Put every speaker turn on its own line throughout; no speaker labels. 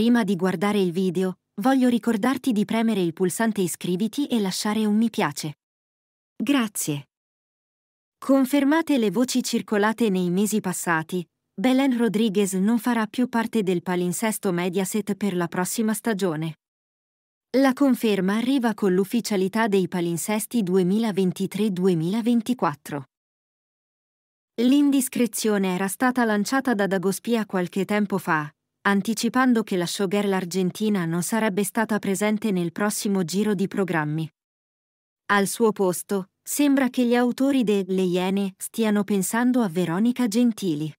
Prima di guardare il video, voglio ricordarti di premere il pulsante iscriviti e lasciare un mi piace. Grazie. Confermate le voci circolate nei mesi passati, Belen Rodriguez non farà più parte del palinsesto Mediaset per la prossima stagione. La conferma arriva con l'ufficialità dei palinsesti 2023-2024. L'indiscrezione era stata lanciata da Dagospia qualche tempo fa, anticipando che la showgirl argentina non sarebbe stata presente nel prossimo giro di programmi. Al suo posto, sembra che gli autori de Le Iene stiano pensando a Veronica Gentili.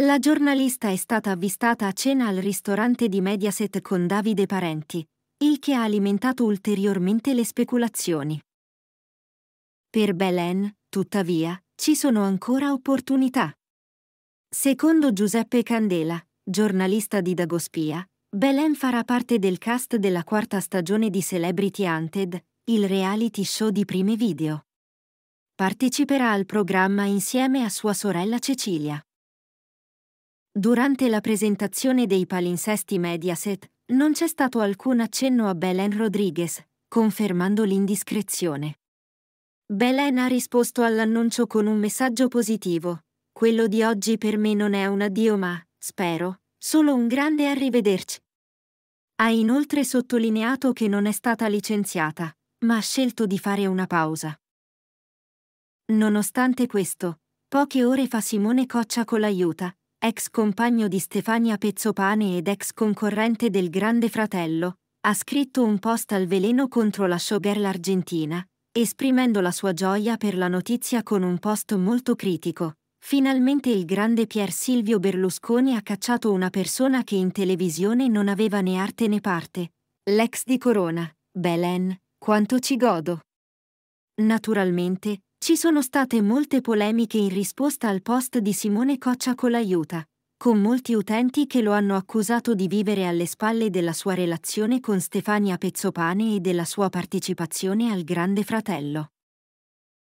La giornalista è stata avvistata a cena al ristorante di Mediaset con Davide Parenti, il che ha alimentato ulteriormente le speculazioni. Per Belen, tuttavia, ci sono ancora opportunità. Secondo Giuseppe Candela, giornalista di Dagospia, Belen farà parte del cast della quarta stagione di Celebrity Hunted, il reality show di prime video. Parteciperà al programma insieme a sua sorella Cecilia. Durante la presentazione dei palinsesti Mediaset, non c'è stato alcun accenno a Belen Rodriguez, confermando l'indiscrezione. Belen ha risposto all'annuncio con un messaggio positivo. Quello di oggi per me non è un addio ma, spero, Solo un grande arrivederci. Ha inoltre sottolineato che non è stata licenziata, ma ha scelto di fare una pausa. Nonostante questo, poche ore fa Simone Coccia con l'aiuta, ex compagno di Stefania Pezzopane ed ex concorrente del Grande Fratello, ha scritto un post al veleno contro la showgirl argentina, esprimendo la sua gioia per la notizia con un post molto critico, Finalmente il grande Pier Silvio Berlusconi ha cacciato una persona che in televisione non aveva né arte né parte. L'ex di Corona, Belen, quanto ci godo. Naturalmente, ci sono state molte polemiche in risposta al post di Simone Coccia con l'aiuta, con molti utenti che lo hanno accusato di vivere alle spalle della sua relazione con Stefania Pezzopane e della sua partecipazione al Grande Fratello.